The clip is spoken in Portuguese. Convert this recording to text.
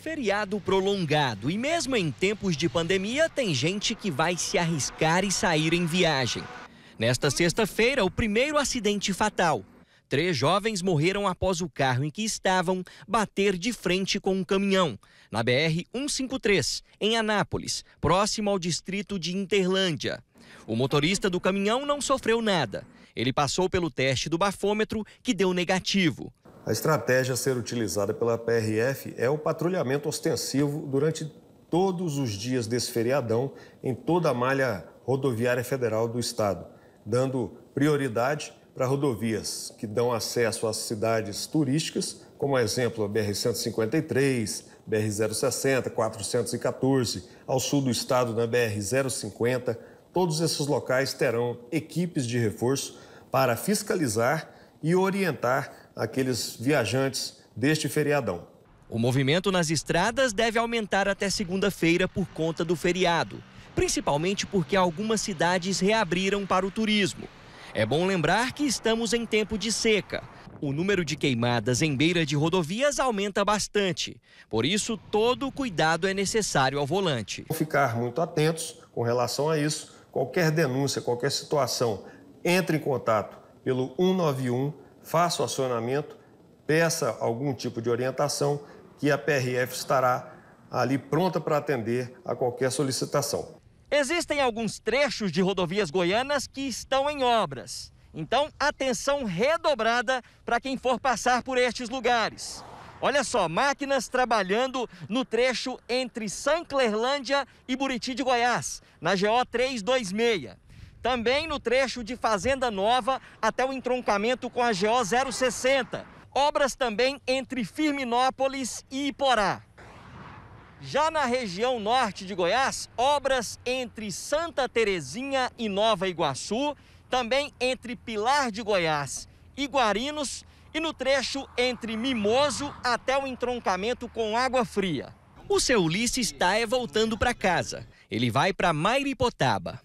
Feriado prolongado e mesmo em tempos de pandemia, tem gente que vai se arriscar e sair em viagem. Nesta sexta-feira, o primeiro acidente fatal. Três jovens morreram após o carro em que estavam bater de frente com um caminhão, na BR-153, em Anápolis, próximo ao distrito de Interlândia. O motorista do caminhão não sofreu nada. Ele passou pelo teste do bafômetro, que deu negativo. A estratégia a ser utilizada pela PRF é o patrulhamento ostensivo durante todos os dias desse feriadão em toda a malha rodoviária federal do estado, dando prioridade para rodovias que dão acesso às cidades turísticas, como exemplo a BR-153, BR-060, 414, ao sul do estado na BR-050. Todos esses locais terão equipes de reforço para fiscalizar e orientar aqueles viajantes deste feriadão. O movimento nas estradas deve aumentar até segunda-feira por conta do feriado, principalmente porque algumas cidades reabriram para o turismo. É bom lembrar que estamos em tempo de seca. O número de queimadas em beira de rodovias aumenta bastante. Por isso, todo cuidado é necessário ao volante. Ficar muito atentos com relação a isso. Qualquer denúncia, qualquer situação, entre em contato pelo 191 faça o acionamento, peça algum tipo de orientação que a PRF estará ali pronta para atender a qualquer solicitação. Existem alguns trechos de rodovias goianas que estão em obras. Então, atenção redobrada para quem for passar por estes lugares. Olha só, máquinas trabalhando no trecho entre Sanclerlândia e Buriti de Goiás, na GO 326. Também no trecho de Fazenda Nova até o entroncamento com a GO 060. Obras também entre Firminópolis e Iporá. Já na região norte de Goiás, obras entre Santa Terezinha e Nova Iguaçu, também entre Pilar de Goiás e Guarinos e no trecho entre Mimoso até o entroncamento com Água Fria. O seu Ulisses está é voltando para casa. Ele vai para Mairipotaba.